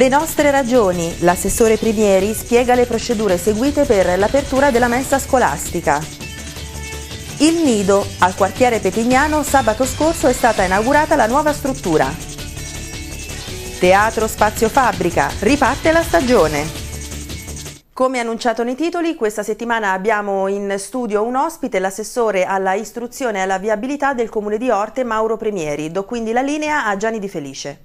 Le nostre ragioni. L'assessore Primieri spiega le procedure seguite per l'apertura della messa scolastica. Il Nido. Al quartiere Petignano sabato scorso è stata inaugurata la nuova struttura. Teatro Spazio Fabbrica. Riparte la stagione. Come annunciato nei titoli, questa settimana abbiamo in studio un ospite, l'assessore alla istruzione e alla viabilità del comune di Orte, Mauro Primieri. Do quindi la linea a Gianni Di Felice.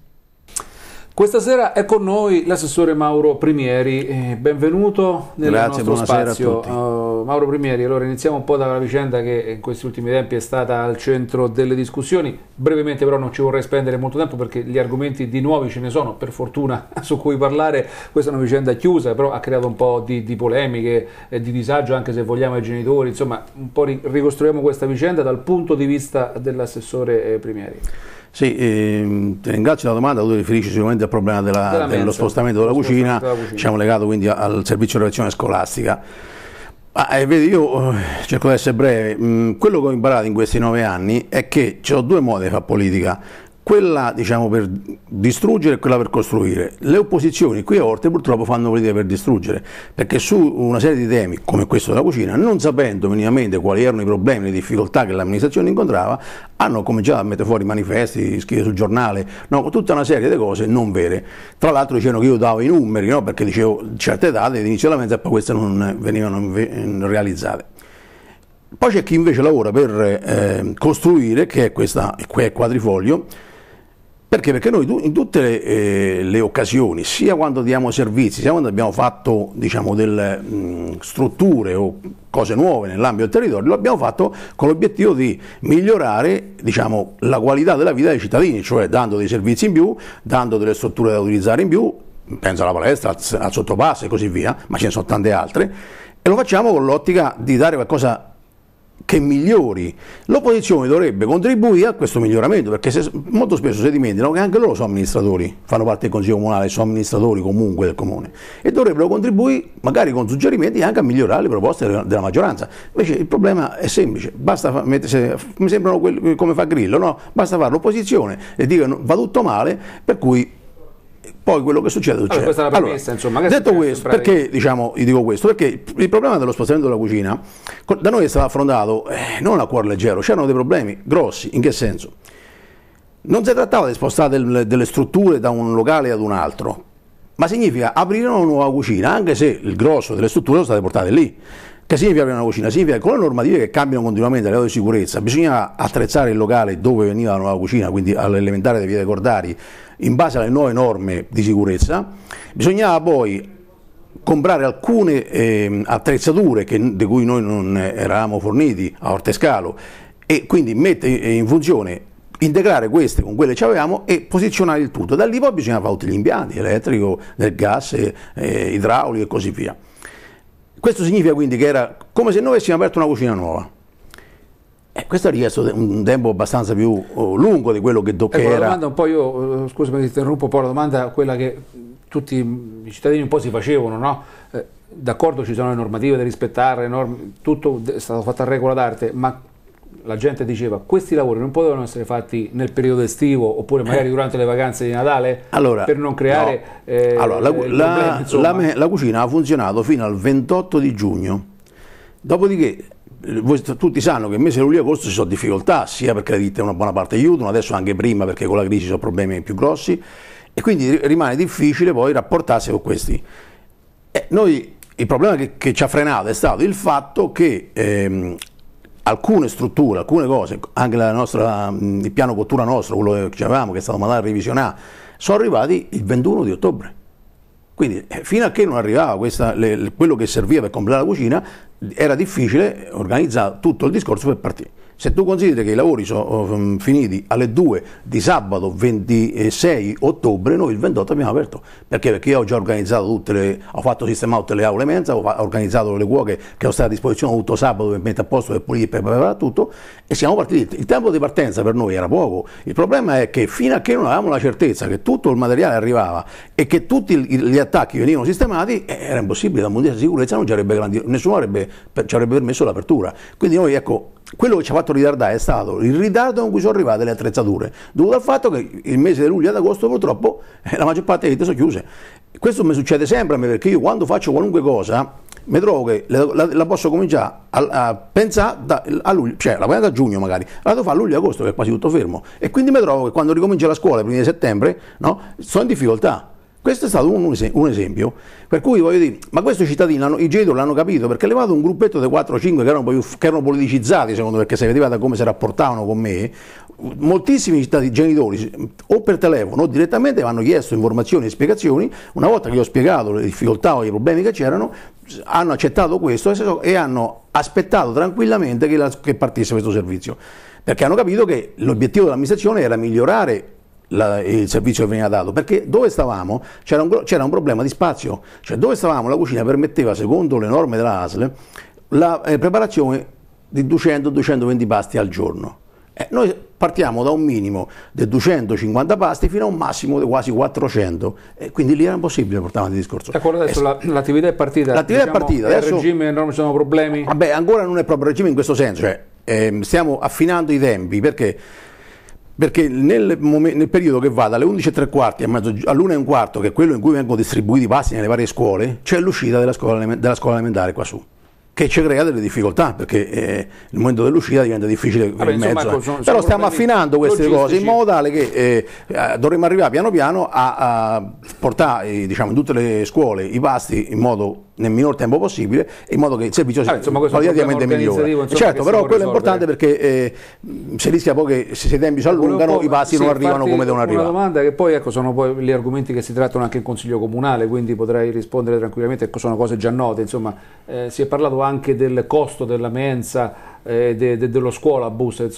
Questa sera è con noi l'assessore Mauro Primieri, eh, benvenuto nel Grazie, nostro spazio. A tutti. Uh, Mauro Primieri, allora iniziamo un po' dalla vicenda che in questi ultimi tempi è stata al centro delle discussioni, brevemente però non ci vorrei spendere molto tempo perché gli argomenti di nuovi ce ne sono, per fortuna, su cui parlare, questa è una vicenda chiusa, però ha creato un po' di, di polemiche, e di disagio anche se vogliamo ai genitori, insomma un po' ricostruiamo questa vicenda dal punto di vista dell'assessore eh, Primieri. Sì, ehm, ti ringrazio la domanda, tu riferisci sicuramente al problema della, della dello spostamento della cucina, della cucina, diciamo legato quindi al servizio di relazione scolastica. Ah, eh, vedi, io eh, cerco di essere breve. Mm, quello che ho imparato in questi nove anni è che ho due modi di fare politica quella diciamo, per distruggere e quella per costruire. Le opposizioni qui a Orte purtroppo fanno politica per distruggere, perché su una serie di temi come questo della cucina, non sapendo minimamente quali erano i problemi, le difficoltà che l'amministrazione incontrava, hanno cominciato a mettere fuori manifesti, scrivere sul giornale, no, tutta una serie di cose non vere. Tra l'altro dicevano che io davo i numeri, no, perché dicevo certe date inizialmente e poi queste non venivano realizzate. Poi c'è chi invece lavora per eh, costruire, che è questa, quadrifoglio, perché? Perché noi in tutte le, eh, le, occasioni, sia quando diamo servizi, sia quando abbiamo fatto diciamo, delle mh, strutture o cose nuove nell'ambito del territorio, lo abbiamo fatto con l'obiettivo di migliorare diciamo, la qualità della vita dei cittadini, cioè dando dei servizi in più, dando delle strutture da utilizzare in più, penso alla palestra, al, al sottopasso e così via, ma ce ne sono tante altre, e lo facciamo con l'ottica di dare qualcosa che migliori. L'opposizione dovrebbe contribuire a questo miglioramento, perché se, molto spesso si dimenticano che anche loro sono amministratori, fanno parte del Consiglio Comunale, sono amministratori comunque del Comune e dovrebbero contribuire magari con suggerimenti anche a migliorare le proposte della maggioranza. Invece il problema è semplice, basta mettersi, mi sembrano quelli, come fa Grillo, no? basta fare l'opposizione e dire va tutto male, per cui poi quello che succede succede. Allora, questa è la premessa, allora, insomma. detto questo, perché io? diciamo, dico questo? Perché il problema dello spostamento della cucina da noi è stato affrontato eh, non a cuor leggero, c'erano dei problemi grossi, in che senso? Non si trattava di spostare del, delle strutture da un locale ad un altro, ma significa aprire una nuova cucina, anche se il grosso delle strutture sono state portate lì. Che significa aprire una cucina? Significa che con le normative che cambiano continuamente a livello di sicurezza, bisogna attrezzare il locale dove veniva la nuova cucina, quindi all'elementare dei via dei Cordari, in base alle nuove norme di sicurezza, bisognava poi comprare alcune eh, attrezzature che, di cui noi non eravamo forniti a orte scalo e quindi mettere in funzione integrare queste con quelle che avevamo e posizionare il tutto. Da lì poi bisognava fare tutti gli impianti, elettrico, del gas, eh, idraulico e così via. Questo significa quindi che era come se noi avessimo aperto una cucina nuova. Eh, questo ha richiesto un tempo abbastanza più oh, lungo di quello che Doc ecco, era. domanda un po' io, eh, scusami ti interrompo, poi la domanda quella che tutti i cittadini un po' si facevano, no? Eh, d'accordo ci sono le normative da rispettare, norm- tutto è stato fatto a regola d'arte, ma la gente diceva questi lavori non potevano essere fatti nel periodo estivo oppure eh. magari durante le vacanze di Natale allora, per non creare no. eh, allora, la, problema, eh, la, la, la, cucina ha funzionato fino al 28 di giugno dopodiché voi tutti sanno che mese luglio e agosto ci sono difficoltà, sia perché la ditta è una buona parte aiutano, adesso anche prima perché con la crisi ci sono problemi più grossi e quindi rimane difficile poi rapportarsi con questi. Eh, noi, il problema che, che, ci ha frenato è stato il fatto che ehm, alcune strutture, alcune cose, anche nostra, il piano cottura nostro, quello che avevamo, che è stato mandato a revisionare, sono arrivati il 21 di ottobre. Quindi eh, fino a che non arrivava questa, le, quello che serviva per comprare la cucina era difficile organizzare tutto il discorso per partire. Se tu consideri che i lavori sono oh, mm, finiti alle 2 di sabato 26 ottobre, noi il 28 abbiamo aperto. Perché? Perché io ho già organizzato tutte le, ho fatto sistemare tutte le aule mensa, ho, organizzato le cuoche che ho state a disposizione tutto sabato per mettere a posto, per pulire, per preparare tutto e siamo partiti. Il tempo di partenza per noi era poco. Il problema è che fino a che non avevamo la certezza che tutto il materiale arrivava e che tutti gli attacchi venivano sistemati, eh, era impossibile, la mondiale sicurezza non ci avrebbe garantito, nessuno avrebbe, ci avrebbe permesso l'apertura. Quindi noi ecco quello che ci ha fatto ritardare è stato il ritardo con cui sono arrivate le attrezzature, dovuto al fatto che il mese di luglio e agosto purtroppo eh, la maggior parte delle ditte sono chiuse. Questo mi succede sempre a me perché io quando faccio qualunque cosa mi trovo che la, la, la posso cominciare a, a pensare da, a luglio, cioè la prendo a giugno magari, la devo fare a luglio e agosto che è quasi tutto fermo e quindi mi trovo che quando ricomincia la scuola prima di settembre no, sono in difficoltà questo è stato un, un esempio, per cui voglio dire, ma questo cittadini, i genitori l'hanno capito, perché levato un gruppetto di 4 o 5 che erano, che erano politicizzati, secondo me, perché si vedeva da come si rapportavano con me, moltissimi cittadini, genitori, o per telefono o direttamente, mi hanno chiesto informazioni e spiegazioni, una volta che gli ho spiegato le difficoltà o i problemi che c'erano, hanno accettato questo e hanno aspettato tranquillamente che, la, che partisse questo servizio perché hanno capito che l'obiettivo dell'amministrazione era migliorare la, il servizio che veniva dato, perché dove stavamo c'era un, c'era un, problema di spazio, cioè dove stavamo la cucina permetteva, secondo le norme della ASL, la eh, preparazione di 200-220 pasti al giorno. Eh, noi partiamo da un minimo di 250 pasti fino a un massimo di quasi 400, eh, quindi lì era impossibile portare avanti il discorso. D'accordo, eh, adesso la, l'attività è partita, l'attività diciamo, è partita. Adesso, il regime non ci sono problemi? Vabbè, ancora non è proprio regime in questo senso, cioè, ehm, stiamo affinando i tempi perché perché nel, momento, nel, periodo che va dalle 11.15 all'1.15, che è quello in cui vengono distribuiti i passi nelle varie scuole, c'è l'uscita della scuola, della scuola elementare qua su che ci crea delle difficoltà perché eh, il momento dell'uscita diventa difficile Vabbè, in mezzo. Insomma, eh. sono, Però stiamo affinando queste logistici. cose in modo tale che eh, eh, dovremmo arrivare piano piano a, a portare eh, diciamo, in tutte le scuole i pasti in modo, nel minor tempo possibile, in modo che il servizio ah, sia qualitativamente migliore. Insomma, certo, però quello risolvere. è importante perché eh, si rischia poi che se i tempi si allungano i pasti sì, non arrivano come devono arrivare. Una domanda che poi ecco, sono poi gli argomenti che si trattano anche in Consiglio Comunale, quindi potrai rispondere tranquillamente, ecco, sono cose già note, insomma eh, si è parlato anche del costo della mensa eh, de, de, dello scuola a bus. Eh,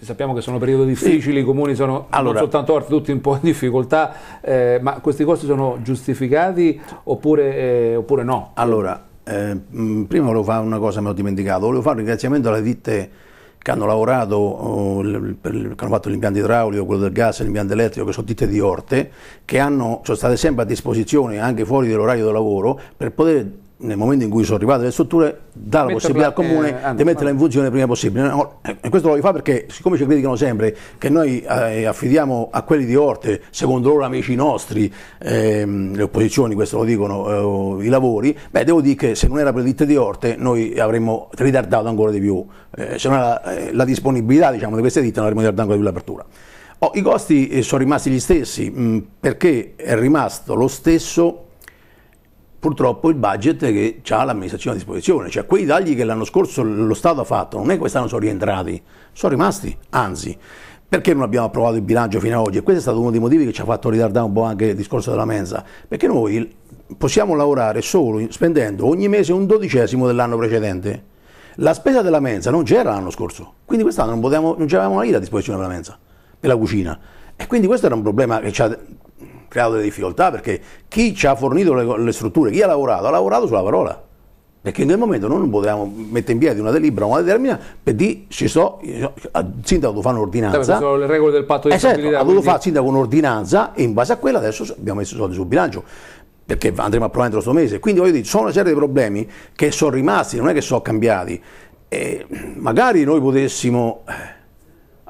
sappiamo che sono periodi difficili, i comuni sono allora, soltanto orti, tutti un po' in difficoltà, eh, ma questi costi sono giustificati oppure, eh, oppure no? Allora, eh, mm, prima volevo fare una cosa, mi ho dimenticato, volevo fare un ringraziamento alle ditte che hanno lavorato, oh, che hanno fatto l'impianto idraulico, quello del gas, l'impianto elettrico, che sono ditte di orte, che hanno, sono state sempre a disposizione anche fuori dell'orario di lavoro per poter nel momento in cui sono arrivate le strutture, dà la possibilità al eh, comune eh, di metterla in funzione il prima possibile. No, eh, eh, questo lo fa perché, siccome ci criticano sempre che noi eh, affidiamo a quelli di Orte, secondo loro amici nostri, ehm, le opposizioni, questo lo dicono, eh, i lavori, beh, devo dire che se non era per le ditte di Orte, noi avremmo ritardato ancora di più. se non era la disponibilità diciamo, di queste ditte, non avremmo ritardato ancora di più l'apertura. Oh, I costi sono rimasti gli stessi mh, mm, perché è rimasto lo stesso purtroppo il budget che ha l'amministrazione a disposizione, cioè quei tagli che l'anno scorso lo Stato ha fatto, non è che quest'anno sono rientrati, sono rimasti, anzi, perché non abbiamo approvato il bilancio fino ad oggi? E questo è stato uno dei motivi che ci ha fatto ritardare un po' anche il discorso della mensa, perché noi possiamo lavorare solo spendendo ogni mese un dodicesimo dell'anno precedente. La spesa della mensa non c'era l'anno scorso, quindi quest'anno non, potevamo, non c'avevamo una lira a disposizione della mensa, per la cucina. E quindi questo era un problema che ci ha creato delle difficoltà perché chi ci ha fornito le, le strutture, chi ha lavorato, ha lavorato sulla parola perché in quel momento noi non potevamo mettere in piedi una delibera, una determina, per dire ci sto, il sindaco deve fare un'ordinanza. Sì, sono le regole del patto di eh certo, stabilità. Ha dovuto fare il sindaco un'ordinanza e in base a quella adesso abbiamo messo i soldi sul bilancio perché andremo a provare entro questo mese. Quindi voglio dire, sono una serie di problemi che sono rimasti, non è che sono cambiati. E magari noi potessimo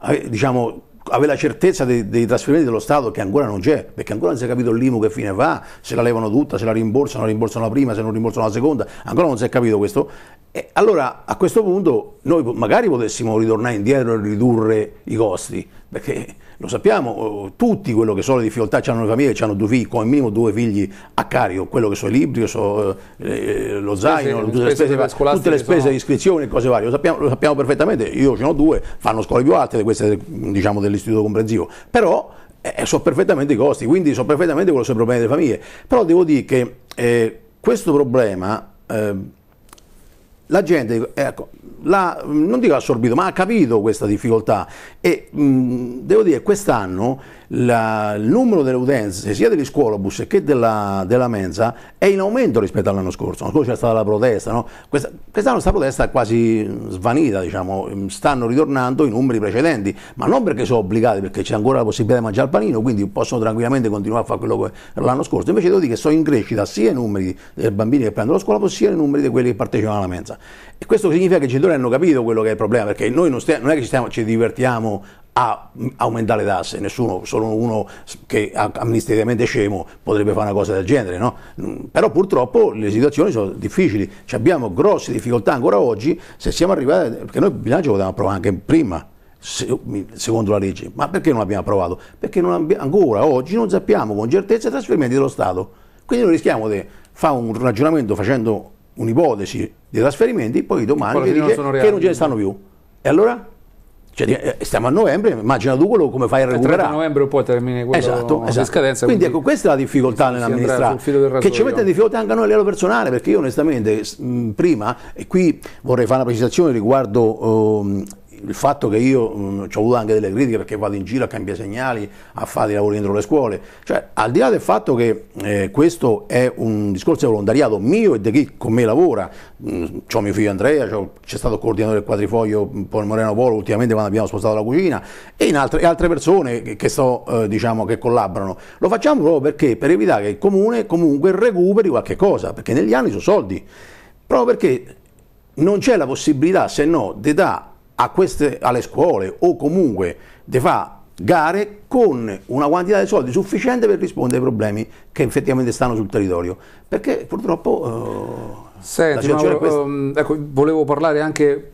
eh, eh, diciamo, avere la certezza dei, dei, trasferimenti dello Stato che ancora non c'è, perché ancora non si è capito l'IMU che fine fa, se la levano tutta, se la rimborsano, la rimborsano la prima, se non rimborsano la seconda, ancora non si è capito questo. E allora a questo punto noi magari potessimo ritornare indietro e ridurre i costi, perché lo sappiamo, tutti quello che sono le difficoltà, hanno le famiglie, hanno due figli, come minimo due figli a carico, quello che sono i libri, che sono, eh, eh lo zaino, spese, tutte, le spese, tutte le spese sono... di iscrizione, e cose varie, lo sappiamo, lo sappiamo perfettamente, io ce ne ho due, fanno scuole più alte, queste diciamo dell'istituto comprensivo, però eh, eh so perfettamente i costi, quindi so perfettamente quello sono i problemi delle famiglie, però devo dire che eh, questo problema... Eh, la gente ecco, la, non dico assorbito, ma ha capito questa difficoltà e mh, mm, devo dire quest'anno la, il numero delle utenze sia degli scuolobus che della, della, mensa è in aumento rispetto all'anno scorso. L'anno scorso c'è stata la protesta, no? Questa, quest'anno questa protesta è quasi svanita, diciamo. stanno ritornando i numeri precedenti, ma non perché sono obbligati, perché c'è ancora la possibilità di mangiare il panino, quindi possono tranquillamente continuare a fare quello che era l'anno scorso. Invece devo dire che sono in crescita sia i numeri dei bambini che prendono lo scuolobus sia i numeri di quelli che partecipano alla mensa. E questo significa che i genitori hanno capito quello che è il problema, perché noi non, stiamo, non è che ci, stiamo, ci divertiamo a aumentare le tasse, nessuno, solo uno che amministrativamente scemo potrebbe fare una cosa del genere, no? Mm, però purtroppo le situazioni sono difficili, ci abbiamo grosse difficoltà ancora oggi se siamo arrivati, perché noi il bilancio potevamo approvare anche prima, secondo la legge, ma perché non l'abbiamo approvato? Perché abbiamo, ancora oggi non sappiamo con certezza i trasferimenti dello Stato, quindi noi rischiamo di fare un ragionamento facendo un'ipotesi di trasferimenti, poi domani poi dice non che non ce ne stanno più. E allora? Cioè, eh, stiamo a novembre, immagina tu quello come fai a recuperare. Il 30 novembre poi termine quello esatto, esatto. scadenza. Quindi, quindi, ecco, questa è la difficoltà nell'amministrare, che ci mette in difficoltà anche noi a livello personale, perché io onestamente mh, prima, e qui vorrei fare una precisazione riguardo... Um, il fatto che io mh, mm, ho avuto anche delle critiche perché vado in giro a cambiare segnali, a fare i lavori dentro le scuole, cioè al di là del fatto che eh, questo è un discorso di volontariato mio e di chi con me lavora, mh, mm, ho mio figlio Andrea, c'è stato il coordinatore del quadrifoglio mm, Moreno Polo ultimamente quando abbiamo spostato la cucina e altre, altre, persone che, che, so, eh, diciamo, che collaborano, lo facciamo proprio perché per evitare che il comune comunque recuperi qualche cosa, perché negli anni sono soldi, proprio perché non c'è la possibilità se no di dare queste, alle scuole o comunque di fare gare con una quantità di soldi sufficiente per rispondere ai problemi che effettivamente stanno sul territorio. Perché purtroppo... Eh, Senti, Mauro, ehm, ecco, volevo parlare anche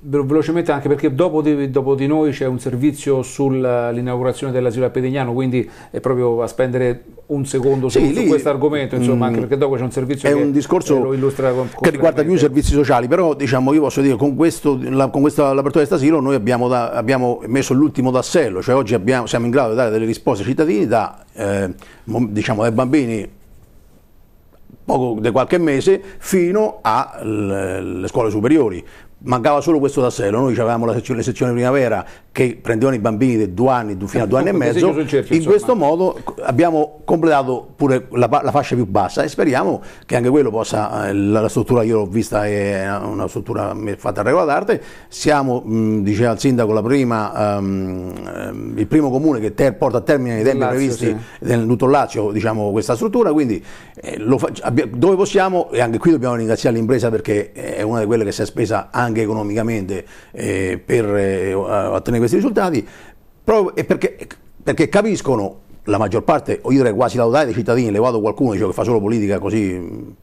velocemente anche perché dopo di, dopo di noi c'è un servizio sull'inaugurazione dell'asilo a Pedignano quindi è proprio a spendere un secondo sì, su, su questo argomento insomma mh, mm, anche perché dopo c'è un servizio è che un discorso lo illustra con, che riguarda più i servizi sociali però diciamo io posso dire con, questo, la, con questa apertura di stasilo noi abbiamo, da, abbiamo, messo l'ultimo tassello cioè oggi abbiamo, siamo in grado di dare delle risposte ai cittadini da, eh, diciamo, dai bambini poco di qualche mese fino alle scuole superiori mancava solo questo tassello, noi avevamo la sezione, la sezione primavera che prendevano i bambini di due anni, fino a due anni e mezzo, in questo modo abbiamo completato pure la, la, fascia più bassa e speriamo che anche quello possa, eh, la, la struttura io l'ho vista, è una struttura fatta a regola d'arte, siamo, mh, diceva il sindaco, prima, um, il primo comune che ter, porta a termine i tempi previsti sì. nel tutto Lazio diciamo, questa struttura, quindi eh, fa, dove possiamo, e anche qui dobbiamo ringraziare l'impresa perché è una di quelle che si è spesa anche economicamente eh, per eh, ottenere questi risultati proprio perché, perché capiscono la maggior parte, o io direi quasi la dei cittadini, levato qualcuno diciamo, che fa solo politica così,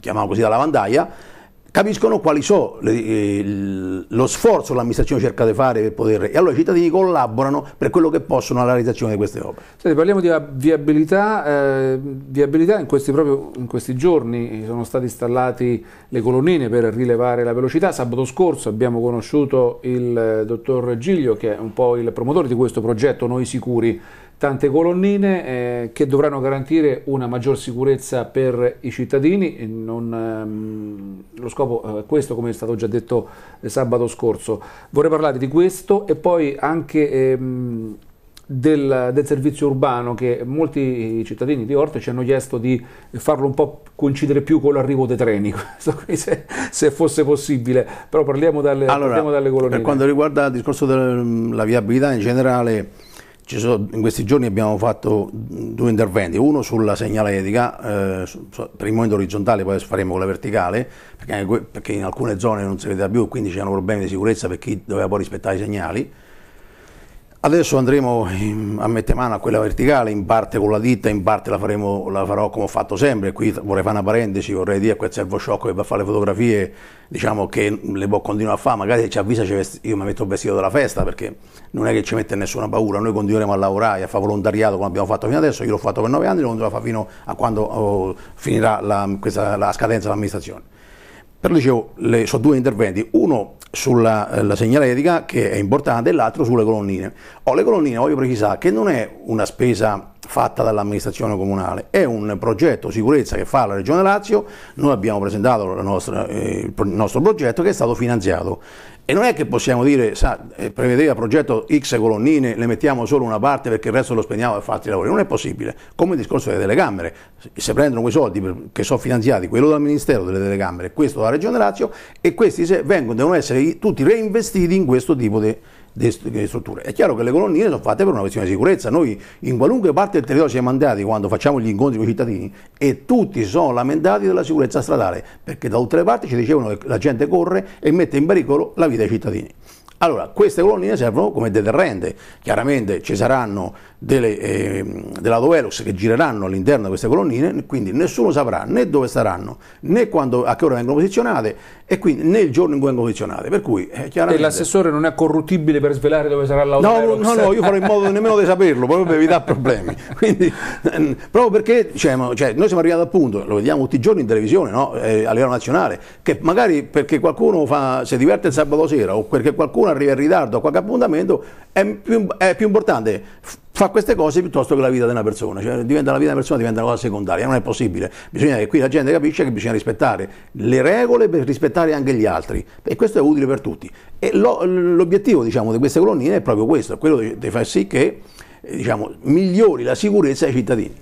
chiamiamo così la lavandaia, capiscono quali sono le, eh, lo sforzo che l'amministrazione cerca di fare per poter... E allora i cittadini collaborano per quello che possono alla realizzazione di queste opere. Senti, parliamo di viabilità, eh, viabilità in, questi proprio, in questi giorni eh, sono state installate le colonnine per rilevare la velocità. Sabato scorso abbiamo conosciuto il eh, dottor Giglio che è un po' il promotore di questo progetto Noi Sicuri tante colonnine eh, che dovranno garantire una maggior sicurezza per i cittadini, non, ehm, lo scopo è eh, questo come è stato già detto eh, sabato scorso. Vorrei parlare di questo e poi anche ehm, del, del, servizio urbano che molti cittadini di Orte ci hanno chiesto di farlo un po' coincidere più con l'arrivo dei treni, se, se, fosse possibile, però parliamo dalle, allora, parliamo dalle colonnine. Per quanto riguarda il discorso della mm, viabilità in generale, sono, in questi giorni abbiamo fatto due interventi, uno sulla segnaletica, eh, per il momento orizzontale, poi faremo con la verticale, perché, perché in alcune zone non si vedeva più, quindi c'erano problemi di sicurezza per chi doveva poi rispettare i segnali. Adesso andremo in, a mettere mano a quella verticale, in parte con la ditta, in parte la, faremo, la farò come ho fatto sempre. Qui vorrei fare una parentesi, vorrei dire a quel servo sciocco che va a fare le fotografie, diciamo che le può continuare a fare, magari se ci avvisa io mi metto il vestito della festa perché non è che ci mette nessuna paura, noi continueremo a lavorare, a fare volontariato come abbiamo fatto fino adesso, io l'ho fatto per nove anni, lo continuerò a fare fino a quando oh, finirà la, questa, la scadenza dell'amministrazione. Però dicevo, le, sono due interventi, uno sulla eh, segnaletica che è importante e l'altro sulle colonnine. Ho oh, le colonnine voglio precisare che non è una spesa fatta dall'amministrazione comunale, è un progetto sicurezza che fa la Regione Lazio, noi abbiamo presentato nostra, eh, il nostro progetto che è stato finanziato e non è che possiamo dire, sa, eh, prevedeva progetto X colonnine, le mettiamo solo una parte perché il resto lo spendiamo per fare i lavori, non è possibile, come il discorso delle telecamere, se prendono quei soldi che sono finanziati, quello dal Ministero delle telecamere e questo dalla Regione Lazio e questi vengono, devono essere tutti reinvestiti in questo tipo di delle strutture. È chiaro che le colonnine sono fatte per una questione di sicurezza. Noi in qualunque parte del territorio siamo andati quando facciamo gli incontri con i cittadini e tutti sono lamentati della sicurezza stradale perché da tutte le parti ci dicevano che la gente corre e mette in pericolo la vita dei cittadini. Allora, queste colonnine servono come deterrente, chiaramente ci saranno delle, eh, della Doelux che gireranno all'interno di queste colonnine, quindi nessuno saprà né dove saranno, né quando, a che ora vengono posizionate e quindi né il giorno in cui vengono posizionate. Per cui, eh, chiaramente... E l'assessore non è corruttibile per svelare dove sarà l'Autovelox? No, no, no, io farò in modo nemmeno di saperlo, proprio per evitare problemi. Quindi, eh, proprio perché cioè, cioè, noi siamo arrivati al punto, lo vediamo tutti i giorni in televisione, no? eh, a livello nazionale, che magari perché qualcuno fa, si diverte il sabato sera o perché qualcuno arriva in ritardo a qualche appuntamento, è più, è più importante fa queste cose piuttosto che la vita di una persona, cioè diventa, la vita di una persona diventa una cosa secondaria, non è possibile, bisogna che qui la gente capisce che bisogna rispettare le regole per rispettare anche gli altri e questo è utile per tutti e lo, l'obiettivo diciamo, di queste colonnine è proprio questo, quello di, di far sì che eh, diciamo, migliori la sicurezza ai cittadini.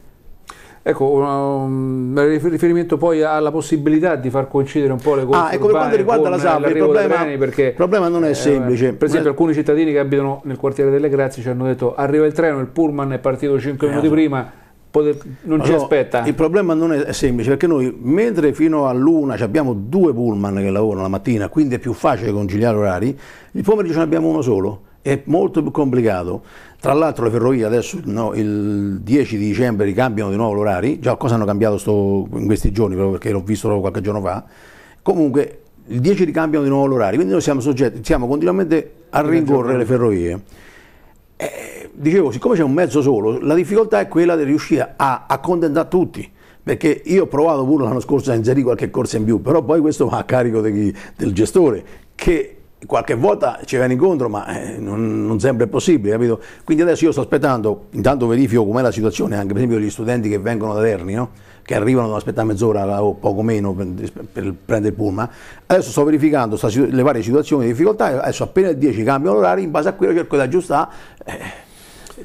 Ecco, un, riferimento poi alla possibilità di far coincidere un po' le cose. Ah, ecco, per quanto riguarda la SAP, il problema, perché, il problema non è eh, semplice. Per esempio, alcuni cittadini che abitano nel quartiere delle Grazie ci hanno detto arriva il treno, il pullman è partito 5 eh, minuti so. prima, non ci no, aspetta. Il problema non è semplice perché noi, mentre fino all'una abbiamo due pullman che lavorano la mattina, quindi è più facile conciliare orari, il pomeriggio ne abbiamo uno solo è molto più complicato. Tra l'altro le ferrovie adesso no, il 10 di dicembre ricambiano di nuovo l'orario, già cosa hanno cambiato sto, in questi giorni, perché l'ho visto proprio qualche giorno fa. Comunque il 10 ricambiano di nuovo l'orario, quindi noi siamo soggetti, siamo continuamente a rincorrere certo. le ferrovie. Eh, dicevo, siccome c'è un mezzo solo, la difficoltà è quella di riuscire a accontentare tutti perché io ho provato pure l'anno scorso a inserire qualche corsa in più, però poi questo va a carico di, del gestore che qualche volta ci viene incontro, ma eh, non, non, sempre è possibile, capito? Quindi adesso io sto aspettando, intanto verifico com'è la situazione, anche per esempio gli studenti che vengono da Terni, no? che arrivano, devono aspettare mezz'ora o poco meno per, per prendere il pullman. Adesso sto verificando sta, le varie situazioni di difficoltà, adesso appena il 10 cambio l'orario, in base a quello cerco di aggiustare. Eh,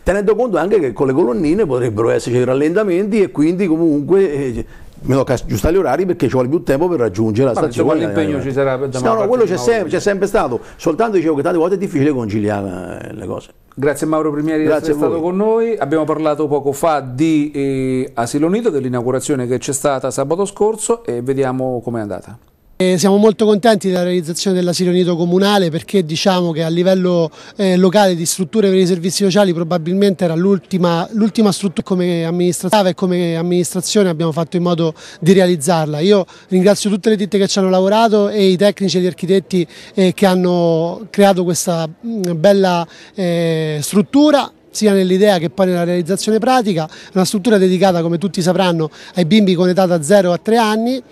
tenendo conto anche che con le colonnine potrebbero esserci rallentamenti e quindi comunque eh, mi tocca aggiustare gli orari perché ci vuole più tempo per raggiungere la stazione. Ma eh, l'impegno eh. ci sarà per domani? No, diciamo no, quello c'è sempre, sempre, stato, soltanto dicevo che tante volte è difficile conciliare eh, le cose. Grazie Mauro Primieri di essere stato con noi, abbiamo parlato poco fa di eh, Asilo Nido, dell'inaugurazione che c'è stata sabato scorso e vediamo com'è andata. Eh, siamo molto contenti della realizzazione dell'asilo nido comunale perché diciamo che a livello eh, locale di strutture per i servizi sociali probabilmente era l'ultima struttura come amministrazione e come amministrazione abbiamo fatto in modo di realizzarla. Io ringrazio tutte le ditte che ci hanno lavorato e i tecnici e gli architetti eh, che hanno creato questa mh, mm, bella eh, struttura sia nell'idea che poi nella realizzazione pratica, una struttura dedicata come tutti sapranno ai bimbi con età da 0 a 3 anni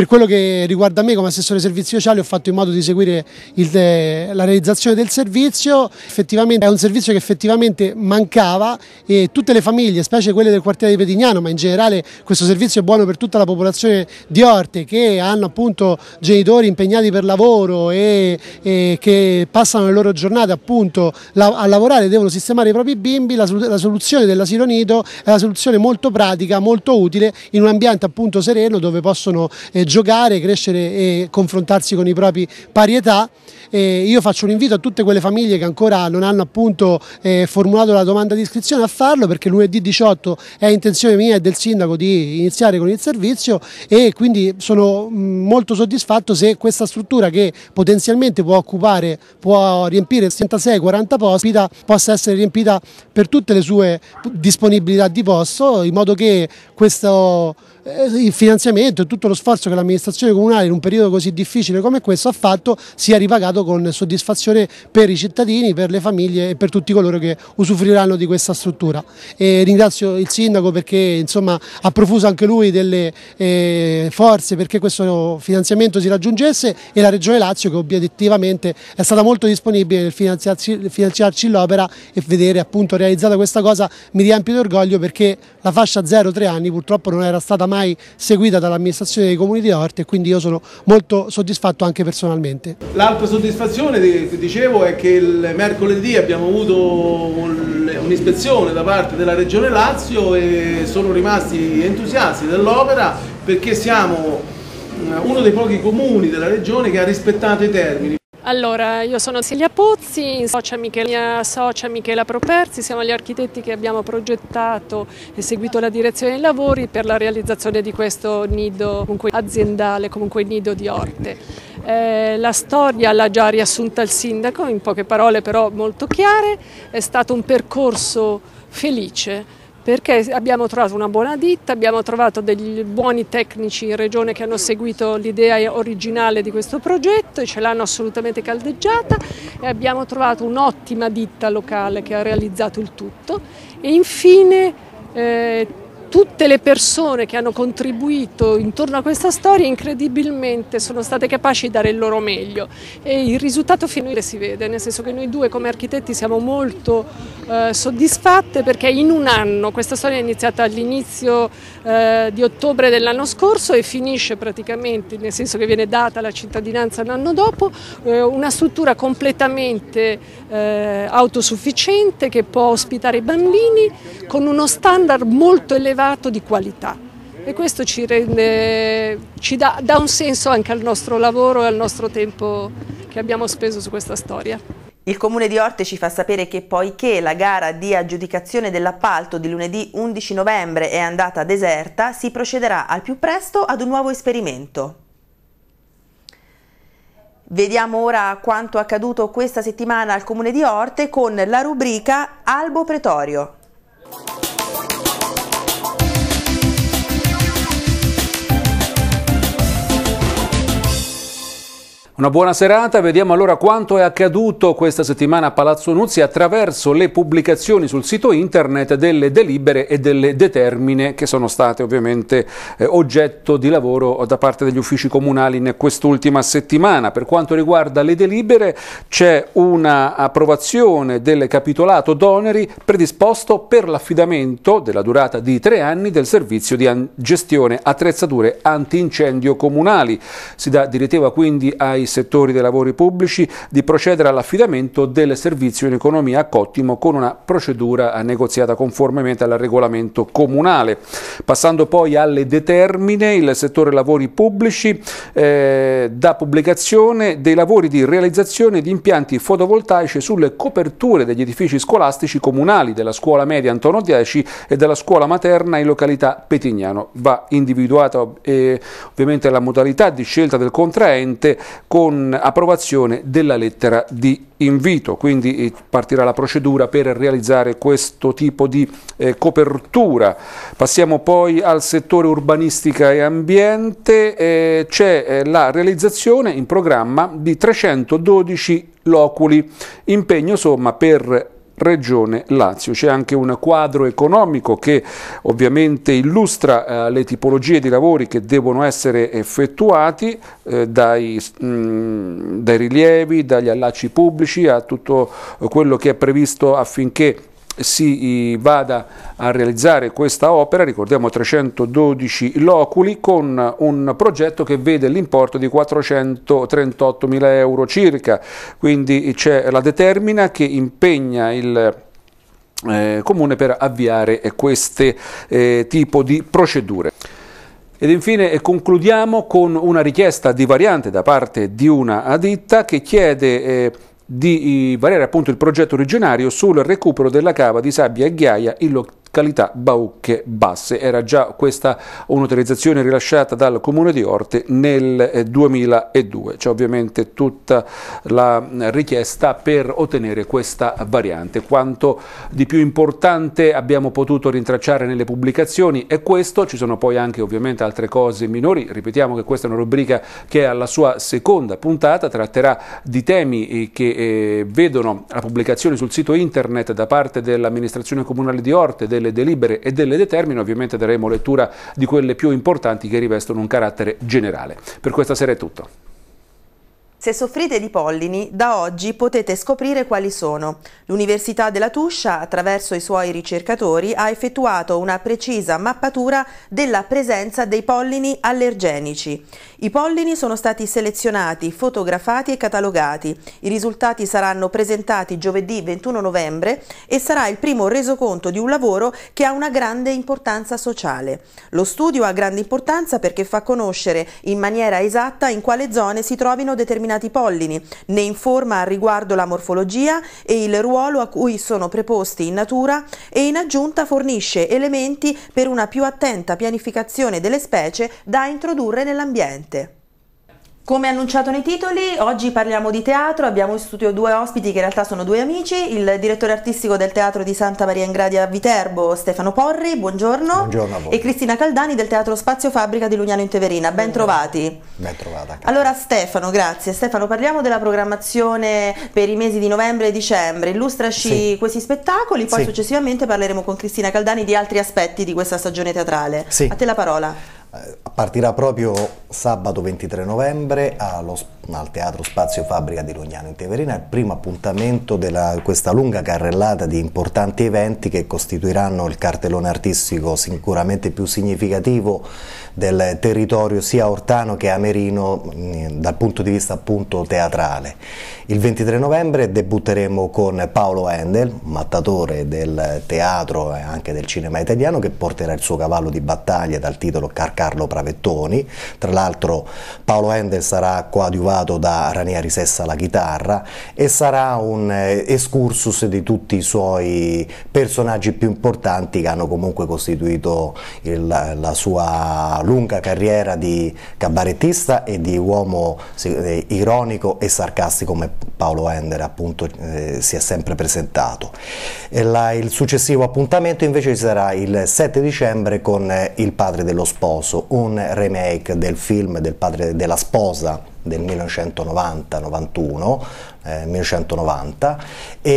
per quello che riguarda me come assessore ai servizi sociali ho fatto in modo di seguire il, eh, la realizzazione del servizio, effettivamente è un servizio che effettivamente mancava e tutte le famiglie, specie quelle del quartiere di Petignano, ma in generale questo servizio è buono per tutta la popolazione di Orte che hanno appunto genitori impegnati per lavoro e, e che passano le loro giornate appunto a lavorare e devono sistemare i propri bimbi, la, la soluzione dell'asilo nido è una soluzione molto pratica, molto utile in un ambiente appunto sereno dove possono eh, giocare, crescere e confrontarsi con i propri pari età. E io faccio un invito a tutte quelle famiglie che ancora non hanno appunto eh, formulato la domanda di iscrizione a farlo perché lunedì 18 è intenzione mia e del sindaco di iniziare con il servizio e quindi sono mm, molto soddisfatto se questa struttura che potenzialmente può occupare, può riempire 36-40 posti, possa essere riempita per tutte le sue disponibilità di posto in modo che questo eh, il finanziamento e tutto lo sforzo che l'amministrazione comunale in un periodo così difficile come questo ha fatto sia ripagato con soddisfazione per i cittadini, per le famiglie e per tutti coloro che usufruiranno di questa struttura. E ringrazio il sindaco perché insomma, ha profuso anche lui delle eh, forze perché questo finanziamento si raggiungesse e la Regione Lazio che obiettivamente è stata molto disponibile nel finanziarci, l'opera e vedere appunto realizzata questa cosa mi riempie d'orgoglio perché la fascia 0-3 anni purtroppo non era stata mai seguita dall'amministrazione dei comuni di Orte e quindi io sono molto soddisfatto anche personalmente. L'altra soddisfazione dicevo è che il mercoledì abbiamo avuto un'ispezione da parte della Regione Lazio e sono rimasti entusiasti dell'opera perché siamo eh, uno dei pochi comuni della regione che ha rispettato i termini. Allora, io sono Silvia Pozzi, socia Michela, mia socia Michela Properzi, siamo gli architetti che abbiamo progettato e seguito la direzione dei lavori per la realizzazione di questo nido comunque, aziendale, comunque nido di Orte. Eh, la storia l'ha già riassunta il sindaco, in poche parole però molto chiare, è stato un percorso felice perché abbiamo trovato una buona ditta, abbiamo trovato dei buoni tecnici in regione che hanno seguito l'idea originale di questo progetto e ce l'hanno assolutamente caldeggiata e abbiamo trovato un'ottima ditta locale che ha realizzato il tutto e infine eh, tutte le persone che hanno contribuito intorno a questa storia incredibilmente sono state capaci di dare il loro meglio e il risultato finale si vede, nel senso che noi due come architetti siamo molto eh, soddisfatte perché in un anno, questa storia è iniziata all'inizio eh, di ottobre dell'anno scorso e finisce praticamente, nel senso che viene data la cittadinanza un anno dopo, eh, una struttura completamente eh, autosufficiente che può ospitare i bambini con uno standard molto elevato elevato di qualità e questo ci, rende, ci dà, dà un senso anche al nostro lavoro e al nostro tempo che abbiamo speso su questa storia. Il comune di Orte ci fa sapere che poiché la gara di aggiudicazione dell'appalto di lunedì 11 novembre è andata deserta, si procederà al più presto ad un nuovo esperimento. Vediamo ora quanto accaduto questa settimana al comune di Orte con la rubrica Albo Pretorio. Una buona serata, vediamo allora quanto è accaduto questa settimana a Palazzo Nuzzi attraverso le pubblicazioni sul sito internet delle delibere e delle determine che sono state ovviamente eh, oggetto di lavoro da parte degli uffici comunali in quest'ultima settimana. Per quanto riguarda le delibere c'è un'approvazione del capitolato d'oneri predisposto per l'affidamento della durata di tre anni del servizio di gestione attrezzature antincendio comunali. Si dà direttiva quindi ai settori dei lavori pubblici di procedere all'affidamento del servizio in economia a Cottimo con una procedura negoziata conformemente al regolamento comunale. Passando poi alle determine, il settore lavori pubblici eh, da pubblicazione dei lavori di realizzazione di impianti fotovoltaici sulle coperture degli edifici scolastici comunali della scuola media Antonio X e della scuola materna in località Petignano. Va individuata eh, ovviamente la modalità di scelta del contraente con con approvazione della lettera di invito, quindi eh, partirà la procedura per realizzare questo tipo di eh, copertura. Passiamo poi al settore urbanistica e ambiente, eh, c'è eh, la realizzazione in programma di 312 loculi, impegno somma per Regione Lazio. C'è anche un quadro economico che ovviamente illustra eh, le tipologie di lavori che devono essere effettuati eh, dai, mh, mm, dai, rilievi, dagli allacci pubblici a tutto eh, quello che è previsto affinché si eh, vada a realizzare questa opera, ricordiamo 312 loculi, con un progetto che vede l'importo di 438 mila euro circa, quindi c'è la determina che impegna il eh, comune per avviare questo eh, tipo di procedure. Ed infine eh, concludiamo con una richiesta di variante da parte di una ditta che chiede eh, di eh, variare appunto il progetto originario sul recupero della cava di sabbia e ghiaia in, lo- fiscalità bauche basse. Era già questa un'autorizzazione rilasciata dal Comune di Orte nel 2002. Eh, C'è ovviamente tutta la mm, richiesta per ottenere questa variante. Quanto di più importante abbiamo potuto rintracciare nelle pubblicazioni è questo, ci sono poi anche ovviamente altre cose minori, ripetiamo che questa è una rubrica che alla sua seconda puntata tratterà di temi eh, che eh, vedono la pubblicazione sul sito internet da parte dell'amministrazione comunale di Orte, del delle delibere e delle determine, ovviamente daremo lettura di quelle più importanti che rivestono un carattere generale. Per questa sera è tutto. Se soffrite di pollini, da oggi potete scoprire quali sono. L'Università della Tuscia, attraverso i suoi ricercatori, ha effettuato una precisa mappatura della presenza dei pollini allergenici. I pollini sono stati selezionati, fotografati e catalogati. I risultati saranno presentati giovedì 21 novembre e sarà il primo resoconto di un lavoro che ha una grande importanza sociale. Lo studio ha grande importanza perché fa conoscere in maniera esatta in quale zone si trovino determinati determinati pollini, ne informa riguardo la morfologia e il ruolo a cui sono preposti in natura e in aggiunta fornisce elementi per una più attenta pianificazione delle specie da introdurre nell'ambiente. Come annunciato nei titoli, oggi parliamo di teatro, abbiamo in studio due ospiti che in realtà sono due amici, il direttore artistico del Teatro di Santa Maria in Gradia a Viterbo, Stefano Porri, buongiorno, buongiorno e Cristina Caldani del Teatro Spazio Fabbrica di Lugnano in Teverina, ben trovati. Ben trovata. Cara. Allora Stefano, grazie. Stefano, parliamo della programmazione per i mesi di novembre e dicembre, illustraci sì. questi spettacoli, poi sì. successivamente parleremo con Cristina Caldani di altri aspetti di questa stagione teatrale. Sì. A te la parola. Eh, partirà proprio sabato 23 novembre allo, al Teatro Spazio Fabbrica di Rognano in Teverina, il primo appuntamento di questa lunga carrellata di importanti eventi che costituiranno il cartellone artistico sicuramente più significativo del territorio sia ortano che amerino mm, dal punto di vista appunto teatrale. Il 23 novembre debutteremo con Paolo Endel, mattatore del teatro e anche del cinema italiano, che porterà il suo cavallo di battaglia dal titolo Car Carlo Pravettoni. Tra l'altro Paolo Endel sarà coadiuvato da Ranieri Sessa la chitarra e sarà un eh, escursus di tutti i suoi personaggi più importanti che hanno comunque costituito il, la sua lunga carriera di cabarettista e di uomo eh, ironico e sarcastico come Paolo Ender appunto eh, si è sempre presentato. La, il successivo appuntamento invece sarà il 7 dicembre con eh, Il padre dello sposo, un remake del film del padre della sposa del 1990-91 1990 eh,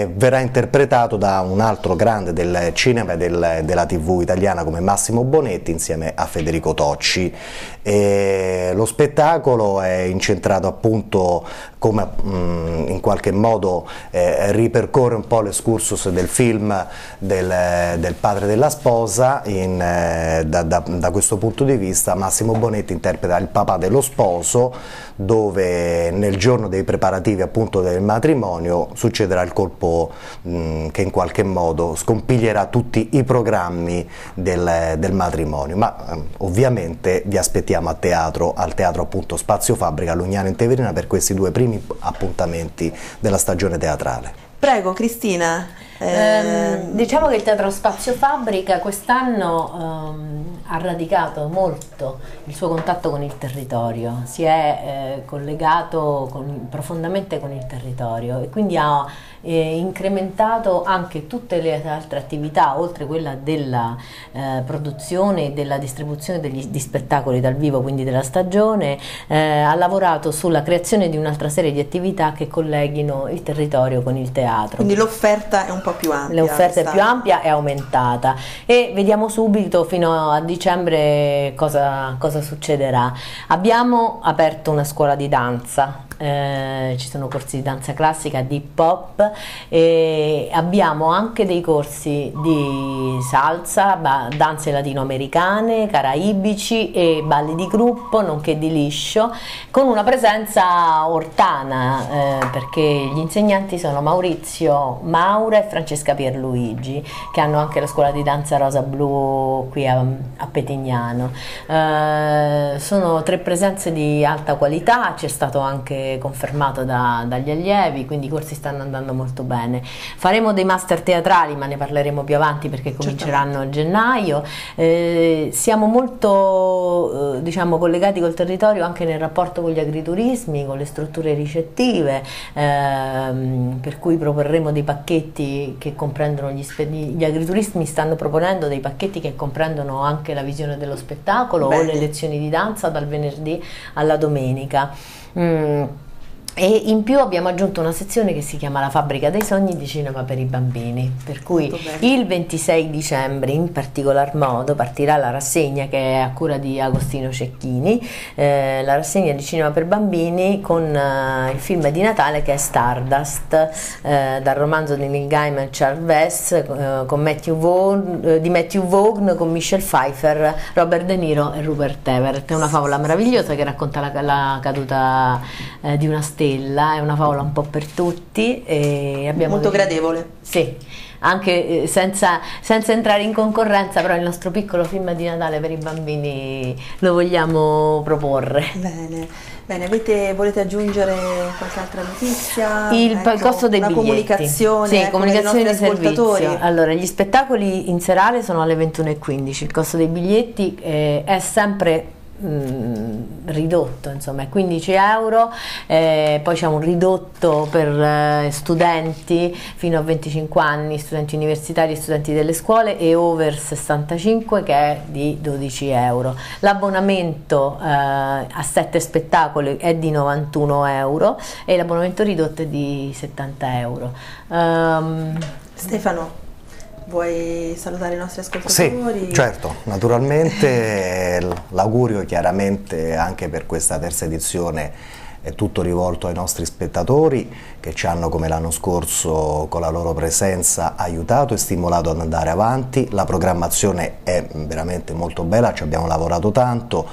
e verrà interpretato da un altro grande del cinema e del, della tv italiana come Massimo Bonetti insieme a Federico Tocci. E lo spettacolo è incentrato appunto come mh, mm, in qualche modo eh, ripercorre un po' l'escursus del film del, del padre della sposa, in, eh, da, da, da questo punto di vista Massimo Bonetti interpreta il papà dello sposo dove nel giorno dei preparativi relativi appunto del matrimonio succederà il colpo mh, che in qualche modo scompiglierà tutti i programmi del, del matrimonio, ma mh, ehm, ovviamente vi aspettiamo a teatro, al teatro appunto Spazio Fabbrica Lugnano in Teverina per questi due primi appuntamenti della stagione teatrale. Prego Cristina. Ehm, ehm, diciamo che il Teatro Spazio Fabbrica quest'anno ehm, ha radicato molto il suo contatto con il territorio, si è eh, collegato con, profondamente con il territorio e quindi ha eh, incrementato anche tutte le altre attività, oltre quella della eh, produzione e della distribuzione degli, di spettacoli dal vivo, quindi della stagione, eh, ha lavorato sulla creazione di un'altra serie di attività che colleghino il territorio con il teatro. Quindi l'offerta è un po' più ampia. L'offerta è più ampia e aumentata e vediamo subito fino a dicembre cosa, cosa succederà. Abbiamo aperto una scuola di danza eh, ci sono corsi di danza classica, di pop e abbiamo anche dei corsi di salsa, danze latinoamericane, caraibici e balli di gruppo, nonché di liscio, con una presenza ortana eh, perché gli insegnanti sono Maurizio Maura e Francesca Pierluigi che hanno anche la scuola di danza rosa blu qui a, a Petignano. Eh, sono tre presenze di alta qualità, c'è stato anche confermato da, dagli allievi, quindi i corsi stanno andando molto bene. Faremo dei master teatrali, ma ne parleremo più avanti perché certo. cominceranno a gennaio. Eh, siamo molto eh, diciamo, collegati col territorio anche nel rapporto con gli agriturismi, con le strutture ricettive, ehm, per cui proporremo dei pacchetti che comprendono gli, gli agriturismi stanno proponendo dei pacchetti che comprendono anche la visione dello spettacolo Bene. o le lezioni di danza dal venerdì alla domenica. 嗯。E in più abbiamo aggiunto una sezione che si chiama La fabbrica dei sogni di cinema per i bambini, per cui il 26 dicembre in particolar modo partirà la rassegna che è a cura di Agostino Cecchini, eh, la rassegna di cinema per bambini con eh, il film di Natale che è Stardust, eh, dal romanzo di Neil Gaiman e Charles eh, Matthew Vaughan, eh, di Matthew Vaughn con Michelle Pfeiffer, Robert De Niro e Rupert Everett. È una favola meravigliosa che racconta la, la caduta eh, di una stella stella, è una favola un po' per tutti. Molto gradevole. Sì, anche eh, senza, senza, entrare in concorrenza, però il nostro piccolo film di Natale per i bambini lo vogliamo proporre. Bene. Bene, avete, volete aggiungere qualche altra notizia? Il, ecco, il costo dei una biglietti. comunicazione, sì, ecco, eh, comunicazione dei servizio. Allora, gli spettacoli in serale sono alle 21.15, il costo dei biglietti eh, è sempre mh, mm, ridotto insomma è 15 euro eh, poi c'è un ridotto per eh, studenti fino a 25 anni studenti universitari studenti delle scuole e over 65 che è di 12 euro l'abbonamento eh, a 7 spettacoli è di 91 euro e l'abbonamento ridotto è di 70 euro um, Stefano Vuoi salutare i nostri ascoltatori? Sì, certo, naturalmente eh, l'augurio chiaramente anche per questa terza edizione è tutto rivolto ai nostri spettatori che ci hanno come l'anno scorso con la loro presenza aiutato e stimolato ad andare avanti. La programmazione è veramente molto bella, ci abbiamo lavorato tanto,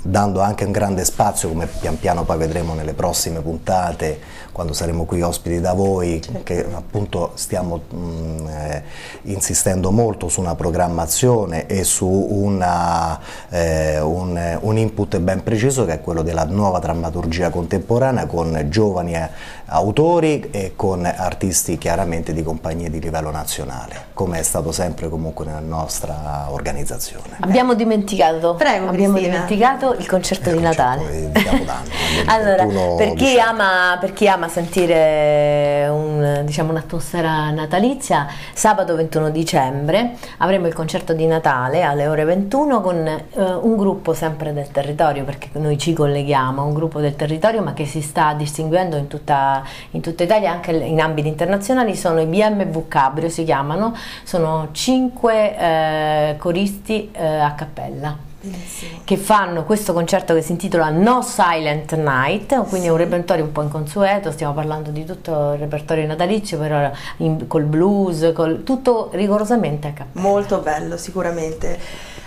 dando anche un grande spazio come pian piano poi vedremo nelle prossime puntate quando saremo qui ospiti da voi, certo. che appunto stiamo mh, mm, eh, insistendo molto su una programmazione e su una, eh, un, un, input ben preciso che è quello della nuova drammaturgia contemporanea con giovani eh, autori e con artisti chiaramente di compagnie di livello nazionale, come è stato sempre comunque nella nostra organizzazione. Abbiamo dimenticato, Prego, abbiamo dimenticato il concerto il di Natale. Concerto di allora, per chi, ama, per chi ama a sentire un, diciamo, un'atmosfera natalizia. Sabato 21 dicembre avremo il concerto di Natale alle ore 21 con eh, un gruppo sempre del territorio, perché noi ci colleghiamo un gruppo del territorio ma che si sta distinguendo in tutta, in tutta Italia, anche in ambiti internazionali, sono i BMW Cabrio, si chiamano, sono cinque eh, coristi eh, a cappella. Bellissimo. che fanno questo concerto che si intitola No Silent Night, quindi sì. è un repertorio un po' inconsueto, stiamo parlando di tutto il repertorio natalizio, però in, col blues, col, tutto rigorosamente a cappella. Molto bello, sicuramente.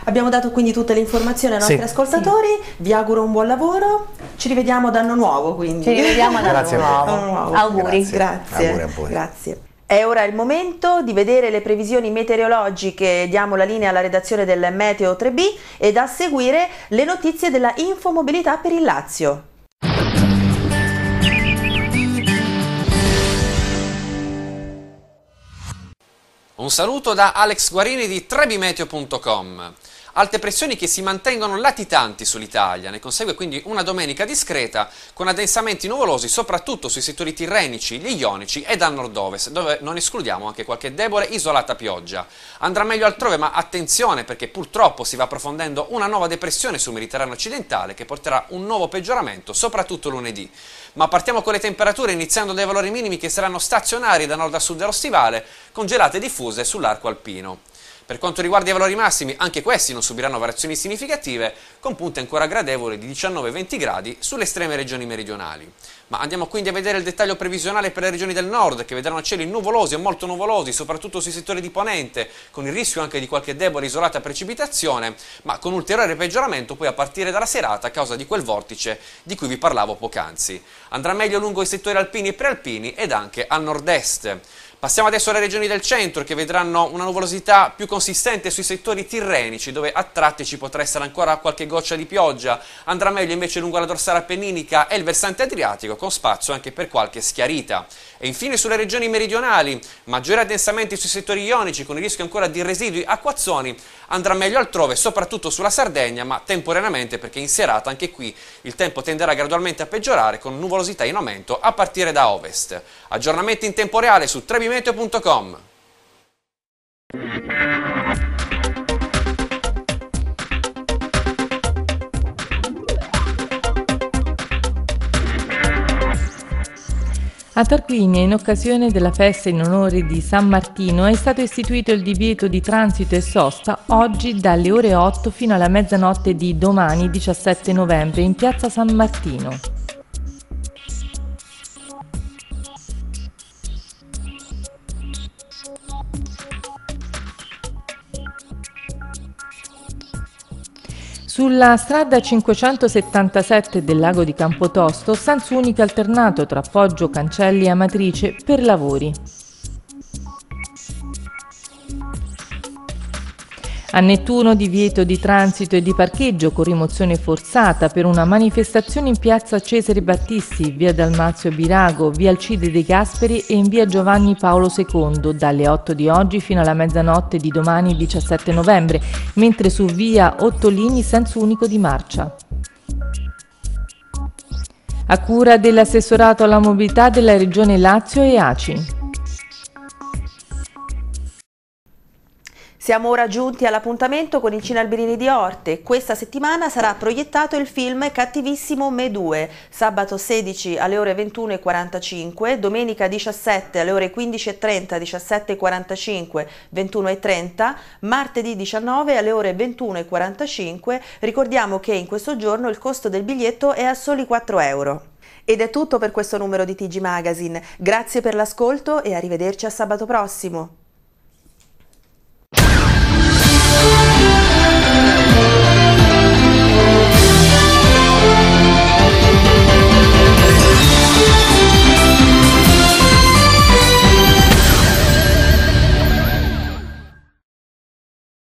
Abbiamo dato quindi tutte le informazioni ai nostri sì. ascoltatori, sì. vi auguro un buon lavoro, ci rivediamo ad anno nuovo quindi. Ci rivediamo ad anno nuovo. Anno nuovo. Auguri. Grazie. Grazie. Auguri a voi. Grazie. È ora il momento di vedere le previsioni meteorologiche, diamo la linea alla redazione del Meteo 3B e da seguire le notizie della infomobilità per il Lazio. Un saluto da Alex Guarini di trebimeteo.com alte pressioni che si mantengono latitanti sull'Italia, ne consegue quindi una domenica discreta con addensamenti nuvolosi soprattutto sui settori tirrenici, gli ionici e dal nord-ovest, dove non escludiamo anche qualche debole isolata pioggia. Andrà meglio altrove, ma attenzione perché purtroppo si va approfondendo una nuova depressione sul Mediterraneo occidentale che porterà un nuovo peggioramento, soprattutto lunedì. Ma partiamo con le temperature iniziando dai valori minimi che saranno stazionari da nord a sud dello stivale, congelate e diffuse sull'arco alpino. Per quanto riguarda i valori massimi, anche questi non subiranno variazioni significative, con punte ancora gradevoli di 19-20 gradi sulle estreme regioni meridionali. Ma andiamo quindi a vedere il dettaglio previsionale per le regioni del nord, che vedranno cieli nuvolosi e molto nuvolosi, soprattutto sui settori di ponente, con il rischio anche di qualche debole isolata precipitazione, ma con ulteriore peggioramento poi a partire dalla serata a causa di quel vortice di cui vi parlavo poc'anzi. Andrà meglio lungo i settori alpini e prealpini ed anche al nord-est. Passiamo adesso alle regioni del centro che vedranno una nuvolosità più consistente sui settori tirrenici dove a tratti ci potrà essere ancora qualche goccia di pioggia. Andrà meglio invece lungo la dorsale appenninica e il versante adriatico con spazio anche per qualche schiarita. E infine sulle regioni meridionali, maggiori addensamenti sui settori ionici con il rischio ancora di residui acquazzoni, andrà meglio altrove, soprattutto sulla Sardegna, ma temporaneamente perché in serata anche qui il tempo tenderà gradualmente a peggiorare con nuvolosità in aumento a partire da ovest. Aggiornamenti in tempo reale su trebimeteo.com. A Tarquinia, in occasione della festa in onore di San Martino, è stato istituito il divieto di transito e sosta oggi dalle ore 8 fino alla mezzanotte di domani 17 novembre in piazza San Martino. Sulla strada 577 del lago di Campotosto, senso unico alternato tra Poggio, Cancelli e Amatrice per lavori. A Nettuno divieto di transito e di parcheggio con rimozione forzata per una manifestazione in piazza Cesare Battisti, via Dalmazio Birago, via Alcide De Gasperi e in via Giovanni Paolo II dalle 8 di oggi fino alla mezzanotte di domani 17 novembre, mentre su via Ottolini senso unico di marcia a cura dell'assessorato alla mobilità della Regione Lazio e ACI. Siamo ora giunti all'appuntamento con il Cinalberini di Orte. Questa settimana sarà proiettato il film Cattivissimo Me 2, sabato 16 alle ore 21.45, domenica 17 alle ore 15.30, 17.45, 21.30, martedì 19 alle ore 21.45. Ricordiamo che in questo giorno il costo del biglietto è a soli 4 euro. Ed è tutto per questo numero di TG Magazine. Grazie per l'ascolto e arrivederci a sabato prossimo.